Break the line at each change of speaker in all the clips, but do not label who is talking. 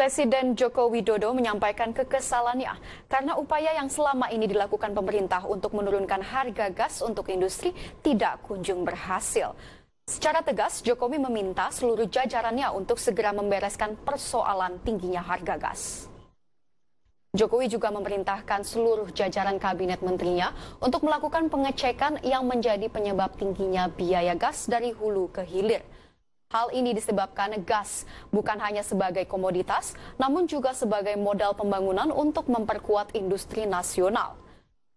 Presiden Joko Widodo menyampaikan kekesalannya karena upaya yang selama ini dilakukan pemerintah untuk menurunkan harga gas untuk industri tidak kunjung berhasil. Secara tegas, Jokowi meminta seluruh jajarannya untuk segera membereskan persoalan tingginya harga gas. Jokowi juga memerintahkan seluruh jajaran kabinet menterinya untuk melakukan pengecekan yang menjadi penyebab tingginya biaya gas dari hulu ke hilir. Hal ini disebabkan gas bukan hanya sebagai komoditas, namun juga sebagai modal pembangunan untuk memperkuat industri nasional.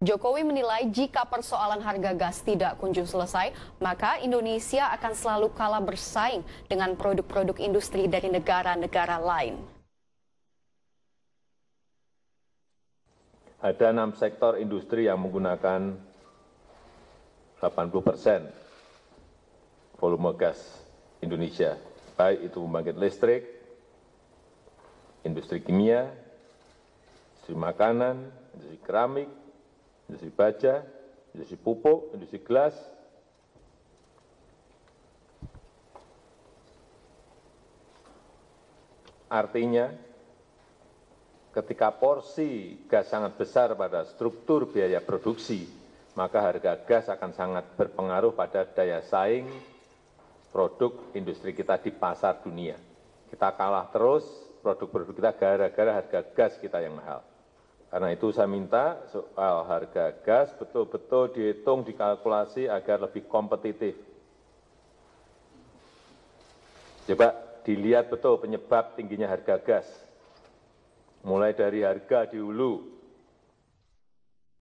Jokowi menilai jika persoalan harga gas tidak kunjung selesai, maka Indonesia akan selalu kalah bersaing dengan produk-produk industri dari negara-negara lain.
Ada enam sektor industri yang menggunakan 80 persen volume gas indonesia baik itu pembangkit listrik industri kimia industri makanan industri keramik industri baja industri pupuk industri gelas Artinya, ketika porsi gas sangat besar pada struktur biaya produksi, maka harga gas akan sangat berpengaruh pada daya saing produk industri kita di pasar dunia. Kita kalah terus produk-produk kita gara-gara harga gas kita yang mahal. Karena itu saya minta soal harga gas betul-betul dihitung, dikalkulasi agar lebih kompetitif. Coba dilihat betul penyebab tingginya harga gas. Mulai dari harga di hulu,